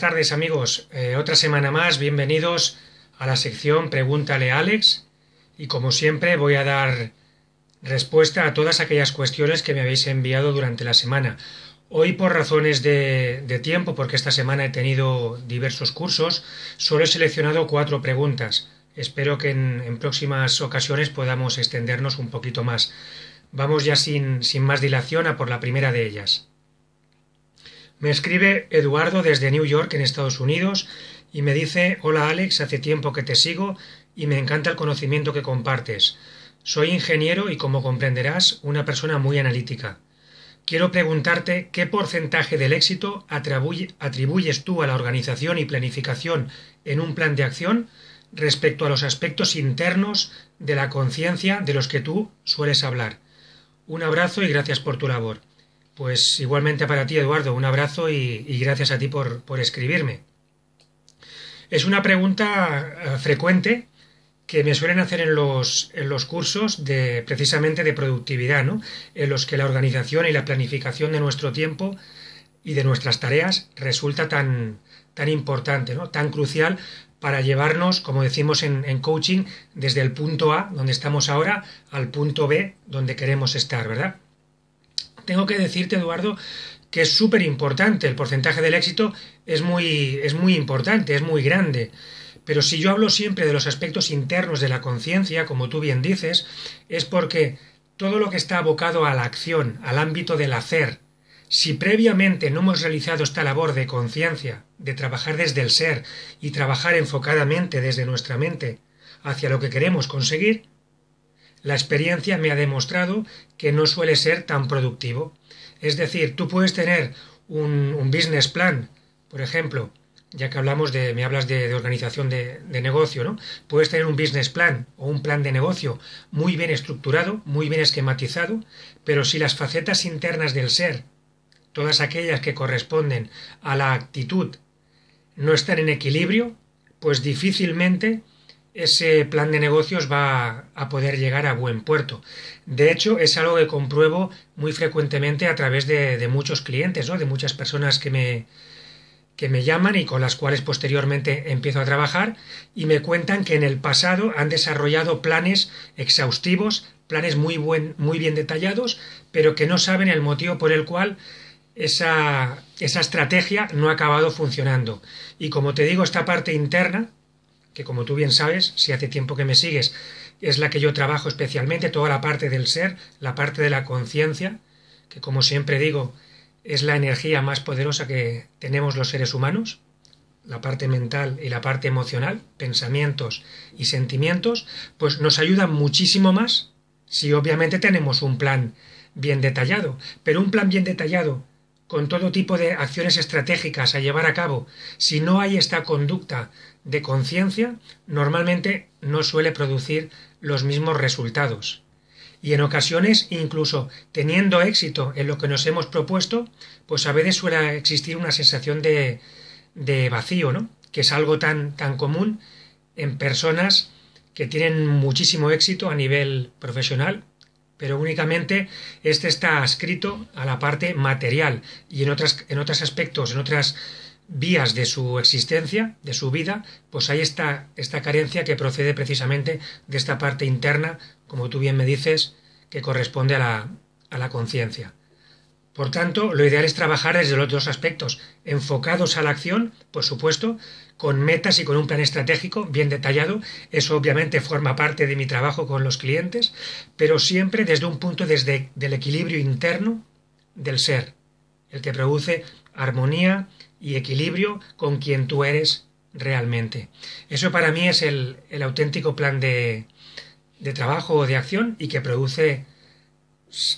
buenas tardes amigos. Eh, otra semana más, bienvenidos a la sección Pregúntale a Alex. Y como siempre voy a dar respuesta a todas aquellas cuestiones que me habéis enviado durante la semana. Hoy por razones de, tiempo, porque esta semana he tenido diversos cursos, solo he seleccionado cuatro preguntas. Espero que en, en próximas ocasiones podamos extendernos un poquito más. Vamos ya sin, sin más dilación a por la primera de ellas. Me escribe Eduardo desde New York, en Estados Unidos, y me dice Hola Alex, hace tiempo que te sigo y me encanta el conocimiento que compartes. Soy ingeniero y como comprenderás, una persona muy analítica. Quiero preguntarte qué porcentaje del éxito atribuyes tú a la organización y planificación en un plan de acción respecto a los aspectos internos de la conciencia de los que tú sueles hablar. Un abrazo y gracias por tu labor. Pues igualmente para ti, Eduardo, un abrazo y, gracias a ti por, escribirme. Es una pregunta eh, frecuente que me suelen hacer en los, en los cursos de precisamente de productividad, ¿no? en los que la organización y la planificación de nuestro tiempo y de nuestras tareas resulta tan, tan importante, ¿no? tan crucial para llevarnos, como decimos en, en, coaching, desde el punto A, donde estamos ahora, al punto B, donde queremos estar, ¿verdad? tengo que decirte, Eduardo, que es súper importante. El porcentaje del éxito es muy, es muy importante, es muy grande. Pero si yo hablo siempre de los aspectos internos de la conciencia, como tú bien dices, es porque todo lo que está abocado a la acción, al ámbito del hacer, si previamente no hemos realizado esta labor de conciencia, de trabajar desde el ser y trabajar enfocadamente desde nuestra mente hacia lo que queremos conseguir, la experiencia me ha demostrado que no suele ser tan productivo. Es decir, tú puedes tener un, un business plan, por ejemplo, ya que hablamos de, me hablas de, organización de, de, negocio, ¿no? Puedes tener un business plan o un plan de negocio muy bien estructurado, muy bien esquematizado, pero si las facetas internas del ser, todas aquellas que corresponden a la actitud, no están en equilibrio, pues difícilmente ese plan de negocios va a poder llegar a buen puerto. De hecho, es algo que compruebo muy frecuentemente a través de, de muchos clientes, ¿no? de muchas personas que me, que me llaman y con las cuales posteriormente empiezo a trabajar y me cuentan que en el pasado han desarrollado planes exhaustivos, planes muy, buen, muy bien detallados, pero que no saben el motivo por el cual esa, esa estrategia no ha acabado funcionando. Y como te digo, esta parte interna, que como tú bien sabes, si hace tiempo que me sigues, es la que yo trabajo especialmente, toda la parte del ser, la parte de la conciencia, que como siempre digo, es la energía más poderosa que tenemos los seres humanos, la parte mental y la parte emocional, pensamientos y sentimientos, pues nos ayuda muchísimo más si obviamente tenemos un plan bien detallado, pero un plan bien detallado con todo tipo de acciones estratégicas a llevar a cabo, si no hay esta conducta de conciencia normalmente no suele producir los mismos resultados. Y en ocasiones, incluso teniendo éxito en lo que nos hemos propuesto, pues a veces suele existir una sensación de, de vacío, ¿no? Que es algo tan, tan común en personas que tienen muchísimo éxito a nivel profesional, pero únicamente este está adscrito a la parte material y en, otras, en otros aspectos, en otras vías de su existencia, de su vida, pues hay esta, esta carencia que procede precisamente de esta parte interna, como tú bien me dices, que corresponde a la, a la conciencia. Por tanto, lo ideal es trabajar desde los dos aspectos, enfocados a la acción, por supuesto, con metas y con un plan estratégico bien detallado. Eso obviamente forma parte de mi trabajo con los clientes, pero siempre desde un punto desde del equilibrio interno del ser, el que produce armonía, y equilibrio con quien tú eres realmente. Eso para mí es el, auténtico plan de, de trabajo o de acción y que produce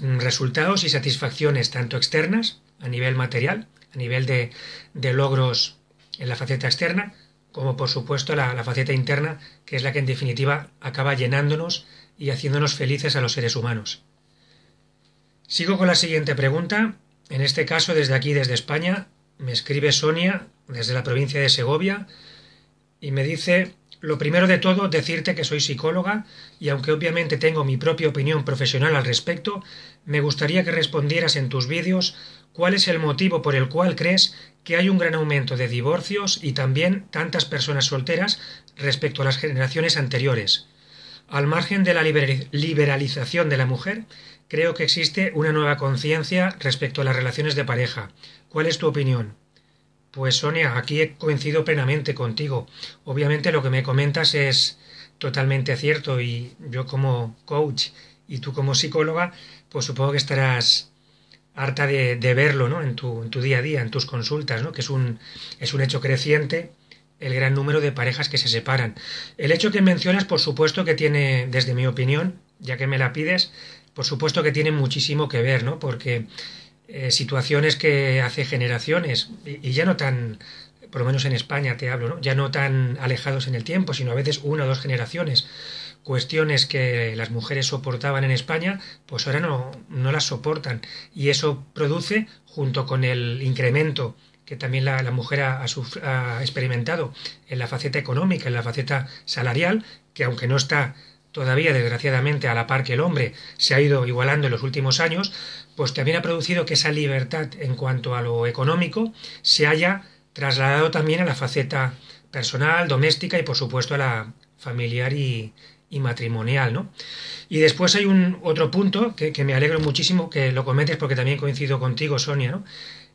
resultados y satisfacciones tanto externas, a nivel material, a nivel de, de logros en la faceta externa, como por supuesto la, faceta interna, que es la que en definitiva acaba llenándonos y haciéndonos felices a los seres humanos. Sigo con la siguiente pregunta, en este caso desde aquí, desde España, me escribe Sonia desde la provincia de Segovia y me dice, lo primero de todo, decirte que soy psicóloga y aunque obviamente tengo mi propia opinión profesional al respecto, me gustaría que respondieras en tus vídeos cuál es el motivo por el cual crees que hay un gran aumento de divorcios y también tantas personas solteras respecto a las generaciones anteriores. Al margen de la liberalización de la mujer, creo que existe una nueva conciencia respecto a las relaciones de pareja, ¿Cuál es tu opinión? Pues Sonia, aquí coincido plenamente contigo. Obviamente lo que me comentas es totalmente cierto y yo como coach y tú como psicóloga, pues supongo que estarás harta de, verlo ¿no? en, tu, en, tu, día a día, en tus consultas, ¿no? que es un, es un hecho creciente el gran número de parejas que se separan. El hecho que mencionas, por supuesto que tiene, desde mi opinión, ya que me la pides, por supuesto que tiene muchísimo que ver, ¿no? Porque eh, situaciones que hace generaciones, y, ya no tan, por lo menos en España te hablo, ya no tan alejados en el tiempo, sino a veces una o dos generaciones. Cuestiones que las mujeres soportaban en España, pues ahora no, no las soportan. Y eso produce, junto con el incremento que también la, mujer ha, ha, experimentado en la faceta económica, en la faceta salarial, que aunque no está todavía desgraciadamente a la par que el hombre, se ha ido igualando en los últimos años, pues también ha producido que esa libertad en cuanto a lo económico se haya trasladado también a la faceta personal, doméstica y por supuesto a la familiar y, matrimonial, ¿no? Y después hay un otro punto que, que, me alegro muchísimo que lo comentes porque también coincido contigo, Sonia, ¿no?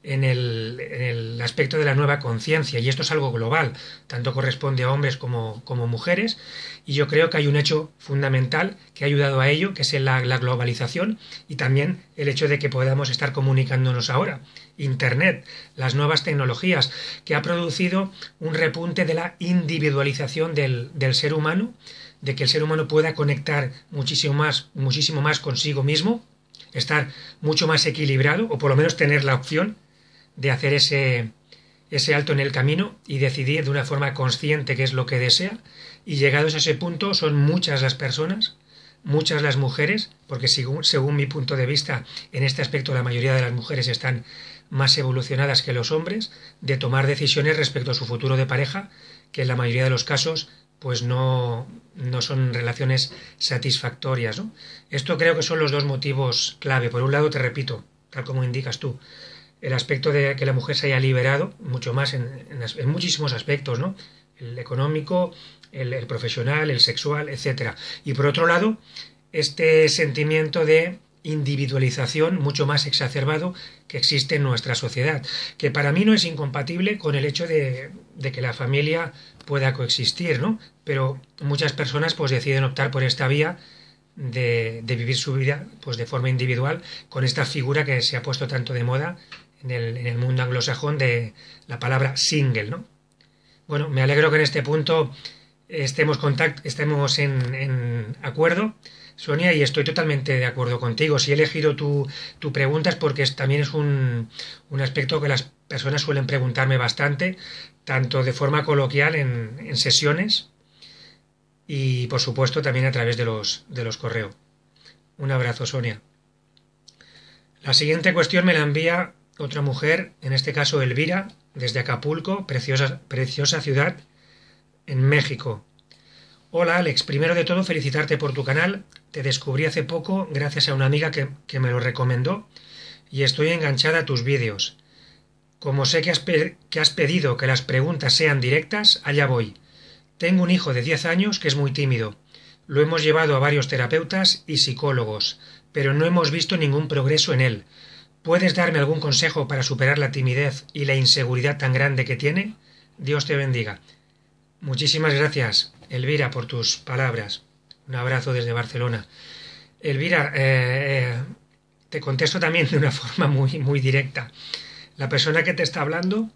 en el, aspecto de la nueva conciencia, y esto es algo global, tanto corresponde a hombres como, mujeres, y yo creo que hay un hecho fundamental que ha ayudado a ello, que es la, globalización y también el hecho de que podamos estar comunicándonos ahora. Internet, las nuevas tecnologías, que ha producido un repunte de la individualización del, del ser humano, de que el ser humano pueda conectar muchísimo más, muchísimo más consigo mismo, estar mucho más equilibrado, o por lo menos tener la opción de hacer ese, ese alto en el camino y decidir de una forma consciente qué es lo que desea. Y llegados a ese punto son muchas las personas, muchas las mujeres, porque según, mi punto de vista, en este aspecto la mayoría de las mujeres están más evolucionadas que los hombres, de tomar decisiones respecto a su futuro de pareja, que en la mayoría de los casos pues no, no son relaciones satisfactorias. Esto creo que son los dos motivos clave. Por un lado, te repito, tal como indicas tú, el aspecto de que la mujer se haya liberado mucho más en, muchísimos aspectos, ¿no? El económico, el, profesional, el sexual, etc. Y por otro lado, este sentimiento de individualización mucho más exacerbado que existe en nuestra sociedad, que para mí no es incompatible con el hecho de, que la familia pueda coexistir, ¿no? Pero muchas personas pues deciden optar por esta vía de, de, vivir su vida pues de forma individual con esta figura que se ha puesto tanto de moda en el, mundo anglosajón de la palabra single, ¿no? Bueno, me alegro que en este punto estemos, contact, estemos en, acuerdo, Sonia, y estoy totalmente de acuerdo contigo. Si he elegido tu, tu pregunta es porque también es un, un, aspecto que las personas suelen preguntarme bastante, tanto de forma coloquial en, en sesiones y, por supuesto, también a través de los, de los correos. Un abrazo, Sonia. La siguiente cuestión me la envía otra mujer, en este caso Elvira, desde Acapulco, preciosa, ciudad, en México. Hola Alex, primero de todo felicitarte por tu canal, te descubrí hace poco gracias a una amiga que, me lo recomendó y estoy enganchada a tus vídeos. Como sé que has, que has pedido que las preguntas sean directas, allá voy. Tengo un hijo de 10 años que es muy tímido. Lo hemos llevado a varios terapeutas y psicólogos, pero no hemos visto ningún progreso en él. ¿Puedes darme algún consejo para superar la timidez y la inseguridad tan grande que tiene? Dios te bendiga. Muchísimas gracias, Elvira, por tus palabras. Un abrazo desde Barcelona. Elvira, eh, eh, te contesto también de una forma muy, muy directa. La persona que te está hablando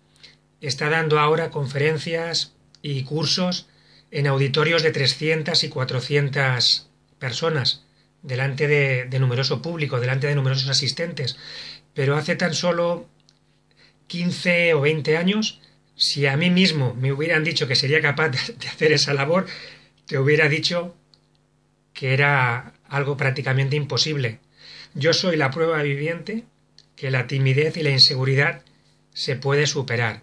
está dando ahora conferencias y cursos en auditorios de 300 y 400 personas, delante de numeroso público, delante de numerosos asistentes pero hace tan solo 15 o 20 años, si a mí mismo me hubieran dicho que sería capaz de hacer esa labor, te hubiera dicho que era algo prácticamente imposible. Yo soy la prueba viviente que la timidez y la inseguridad se puede superar.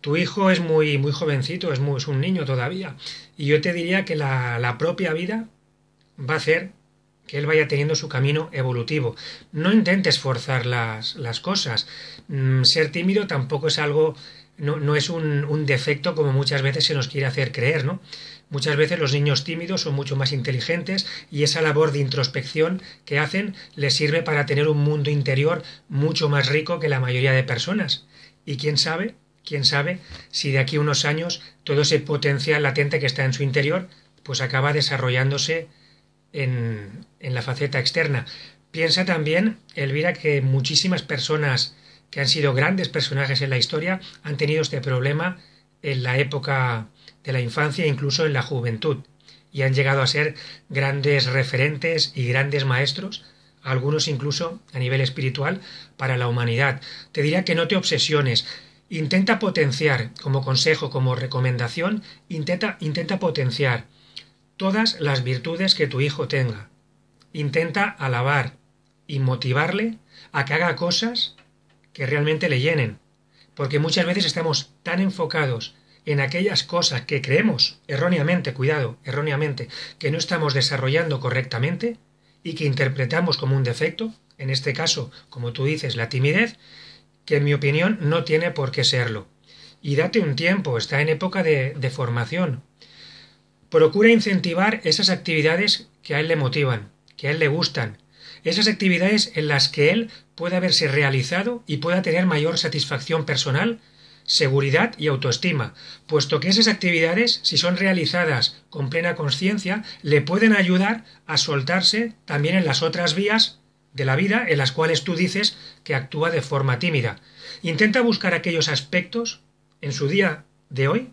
Tu hijo es muy, muy jovencito, es, un niño todavía, y yo te diría que la, la propia vida va a ser que él vaya teniendo su camino evolutivo. No intentes forzar las, las cosas. Mm, ser tímido tampoco es algo, no, es un, defecto como muchas veces se nos quiere hacer creer, ¿no? Muchas veces los niños tímidos son mucho más inteligentes y esa labor de introspección que hacen les sirve para tener un mundo interior mucho más rico que la mayoría de personas. Y quién sabe, quién sabe si de aquí a unos años todo ese potencial latente que está en su interior pues acaba desarrollándose en, la faceta externa. Piensa también, Elvira, que muchísimas personas que han sido grandes personajes en la historia han tenido este problema en la época de la infancia incluso en la juventud y han llegado a ser grandes referentes y grandes maestros, algunos incluso a nivel espiritual, para la humanidad. Te diría que no te obsesiones. Intenta potenciar, como consejo, como recomendación, intenta, intenta potenciar todas las virtudes que tu hijo tenga. Intenta alabar y motivarle a que haga cosas que realmente le llenen, porque muchas veces estamos tan enfocados en aquellas cosas que creemos erróneamente, cuidado, erróneamente, que no estamos desarrollando correctamente y que interpretamos como un defecto, en este caso, como tú dices, la timidez, que en mi opinión no tiene por qué serlo. Y date un tiempo, está en época de, de formación, Procura incentivar esas actividades que a él le motivan, que a él le gustan, esas actividades en las que él pueda verse realizado y pueda tener mayor satisfacción personal, seguridad y autoestima, puesto que esas actividades, si son realizadas con plena conciencia, le pueden ayudar a soltarse también en las otras vías de la vida en las cuales tú dices que actúa de forma tímida. Intenta buscar aquellos aspectos en su día de hoy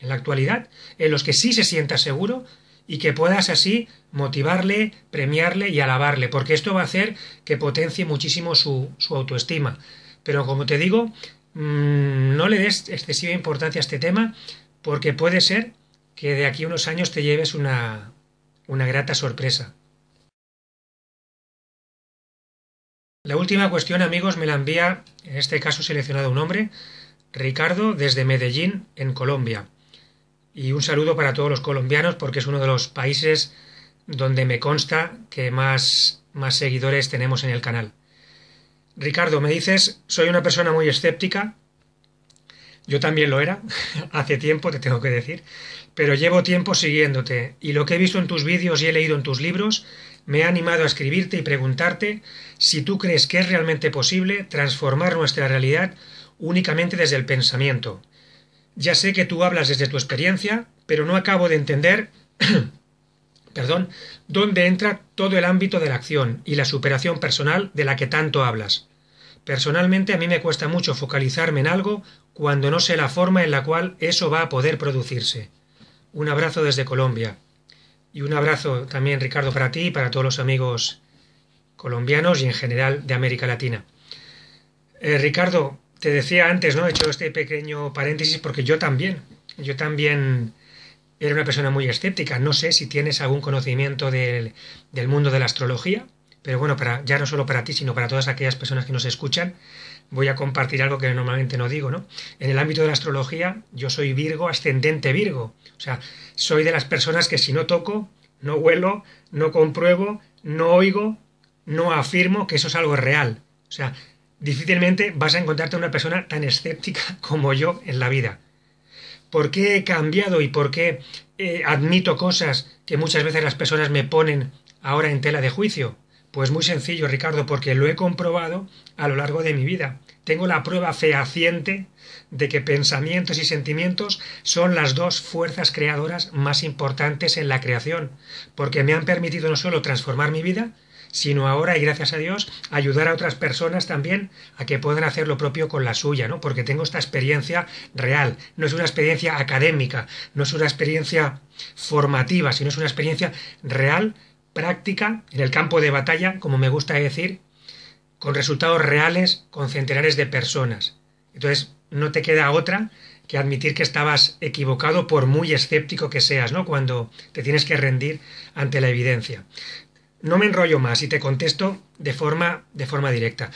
en la actualidad, en los que sí se sienta seguro y que puedas así motivarle, premiarle y alabarle, porque esto va a hacer que potencie muchísimo su, su autoestima. Pero como te digo, mm, no le des excesiva importancia a este tema, porque puede ser que de aquí a unos años te lleves una, una grata sorpresa. La última cuestión, amigos, me la envía, en este caso seleccionado un hombre, Ricardo, desde Medellín, en Colombia. Y un saludo para todos los colombianos porque es uno de los países donde me consta que más, más seguidores tenemos en el canal. Ricardo, me dices, soy una persona muy escéptica. Yo también lo era, hace tiempo, te tengo que decir, pero llevo tiempo siguiéndote y lo que he visto en tus vídeos y he leído en tus libros me ha animado a escribirte y preguntarte si tú crees que es realmente posible transformar nuestra realidad únicamente desde el pensamiento. Ya sé que tú hablas desde tu experiencia, pero no acabo de entender perdón, dónde entra todo el ámbito de la acción y la superación personal de la que tanto hablas. Personalmente a mí me cuesta mucho focalizarme en algo cuando no sé la forma en la cual eso va a poder producirse. Un abrazo desde Colombia. Y un abrazo también, Ricardo, para ti y para todos los amigos colombianos y en general de América Latina. Eh, Ricardo, te decía antes, ¿no? He hecho este pequeño paréntesis porque yo también, yo también era una persona muy escéptica. No sé si tienes algún conocimiento del, mundo de la astrología, pero bueno, para, ya no solo para ti, sino para todas aquellas personas que nos escuchan, voy a compartir algo que normalmente no digo, ¿no? En el ámbito de la astrología, yo soy Virgo, ascendente Virgo. O sea, soy de las personas que si no toco, no huelo, no compruebo, no oigo, no afirmo que eso es algo real. O sea, difícilmente vas a encontrarte una persona tan escéptica como yo en la vida. ¿Por qué he cambiado y por qué eh, admito cosas que muchas veces las personas me ponen ahora en tela de juicio? Pues muy sencillo, Ricardo, porque lo he comprobado a lo largo de mi vida. Tengo la prueba fehaciente de que pensamientos y sentimientos son las dos fuerzas creadoras más importantes en la creación, porque me han permitido no solo transformar mi vida, sino ahora, y gracias a Dios, ayudar a otras personas también a que puedan hacer lo propio con la suya, ¿no? Porque tengo esta experiencia real, no es una experiencia académica, no es una experiencia formativa, sino es una experiencia real, práctica, en el campo de batalla, como me gusta decir, con resultados reales, con centenares de personas. Entonces, no te queda otra que admitir que estabas equivocado por muy escéptico que seas, ¿no? Cuando te tienes que rendir ante la evidencia. No me enrollo más y te contesto de forma, de forma directa.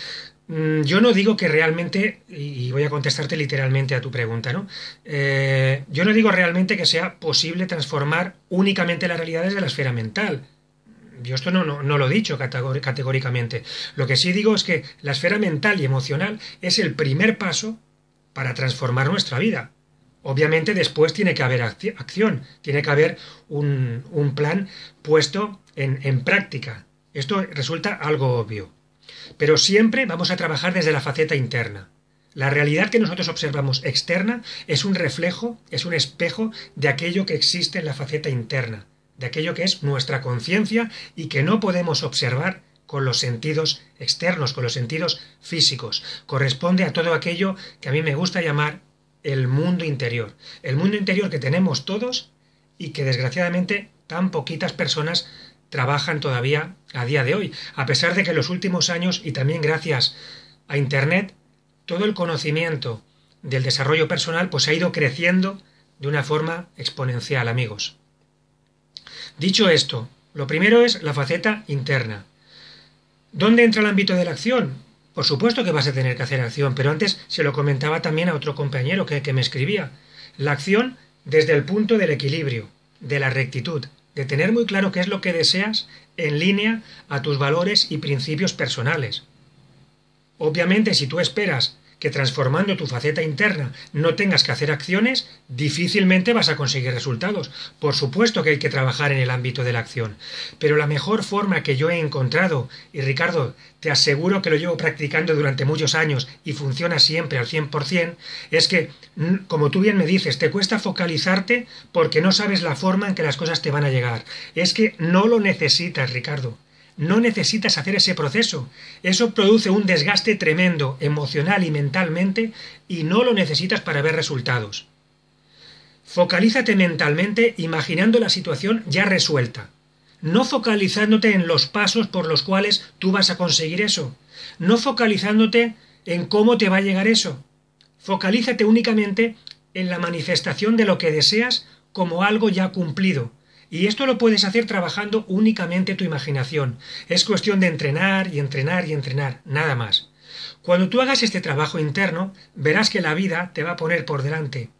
Mm, yo no digo que realmente, y voy a contestarte literalmente a tu pregunta, ¿no? Eh, yo no digo realmente que sea posible transformar únicamente las realidades de la esfera mental. Yo esto no, no lo he dicho categóricamente. Lo que sí digo es que la esfera mental y emocional es el primer paso para transformar nuestra vida. Obviamente después tiene que haber acción, tiene que haber un, plan puesto en, en práctica. Esto resulta algo obvio. Pero siempre vamos a trabajar desde la faceta interna. La realidad que nosotros observamos externa es un reflejo, es un espejo de aquello que existe en la faceta interna, de aquello que es nuestra conciencia y que no podemos observar con los sentidos externos, con los sentidos físicos. Corresponde a todo aquello que a mí me gusta llamar el mundo interior. El mundo interior que tenemos todos y que desgraciadamente tan poquitas personas trabajan todavía a día de hoy, a pesar de que en los últimos años y también gracias a Internet, todo el conocimiento del desarrollo personal pues ha ido creciendo de una forma exponencial, amigos. Dicho esto, lo primero es la faceta interna. ¿Dónde entra el ámbito de la acción? Por supuesto que vas a tener que hacer acción, pero antes se lo comentaba también a otro compañero que, que me escribía. La acción desde el punto del equilibrio, de la rectitud, de tener muy claro qué es lo que deseas en línea a tus valores y principios personales. Obviamente, si tú esperas que transformando tu faceta interna no tengas que hacer acciones, difícilmente vas a conseguir resultados. Por supuesto que hay que trabajar en el ámbito de la acción, pero la mejor forma que yo he encontrado, y Ricardo, te aseguro que lo llevo practicando durante muchos años y funciona siempre al 100%, es que, como tú bien me dices, te cuesta focalizarte porque no sabes la forma en que las cosas te van a llegar. Es que no lo necesitas, Ricardo no necesitas hacer ese proceso. Eso produce un desgaste tremendo emocional y mentalmente y no lo necesitas para ver resultados. Focalízate mentalmente imaginando la situación ya resuelta, no focalizándote en los pasos por los cuales tú vas a conseguir eso, no focalizándote en cómo te va a llegar eso. Focalízate únicamente en la manifestación de lo que deseas como algo ya cumplido, y esto lo puedes hacer trabajando únicamente tu imaginación. Es cuestión de entrenar y entrenar y entrenar, nada más. Cuando tú hagas este trabajo interno, verás que la vida te va a poner por delante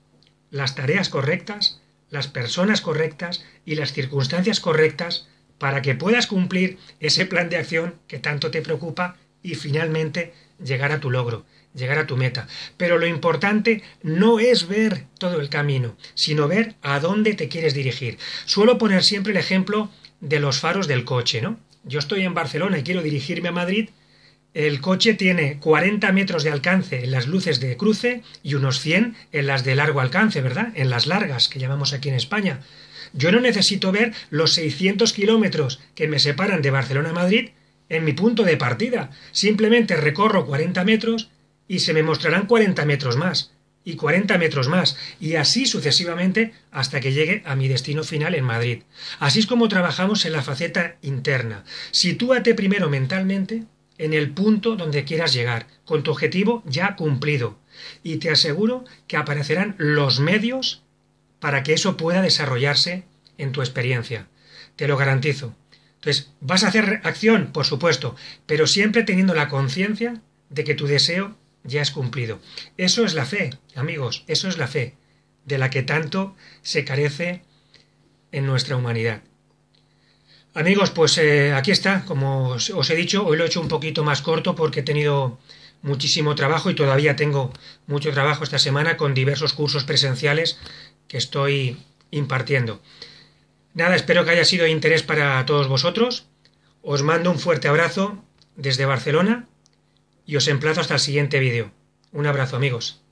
las tareas correctas, las personas correctas y las circunstancias correctas para que puedas cumplir ese plan de acción que tanto te preocupa y finalmente llegar a tu logro llegar a tu meta. Pero lo importante no es ver todo el camino, sino ver a dónde te quieres dirigir. Suelo poner siempre el ejemplo de los faros del coche, ¿no? Yo estoy en Barcelona y quiero dirigirme a Madrid. El coche tiene 40 metros de alcance en las luces de cruce y unos 100 en las de largo alcance, ¿verdad? En las largas, que llamamos aquí en España. Yo no necesito ver los 600 kilómetros que me separan de Barcelona a Madrid en mi punto de partida. Simplemente recorro 40 metros y se me mostrarán 40 metros más, y 40 metros más, y así sucesivamente hasta que llegue a mi destino final en Madrid. Así es como trabajamos en la faceta interna. Sitúate primero mentalmente en el punto donde quieras llegar, con tu objetivo ya cumplido, y te aseguro que aparecerán los medios para que eso pueda desarrollarse en tu experiencia. Te lo garantizo. Entonces, vas a hacer acción, por supuesto, pero siempre teniendo la conciencia de que tu deseo ya es cumplido. Eso es la fe, amigos, eso es la fe, de la que tanto se carece en nuestra humanidad. Amigos, pues eh, aquí está, como os, os he dicho, hoy lo he hecho un poquito más corto porque he tenido muchísimo trabajo y todavía tengo mucho trabajo esta semana con diversos cursos presenciales que estoy impartiendo. Nada, espero que haya sido de interés para todos vosotros. Os mando un fuerte abrazo desde Barcelona y os emplazo hasta el siguiente vídeo. Un abrazo amigos.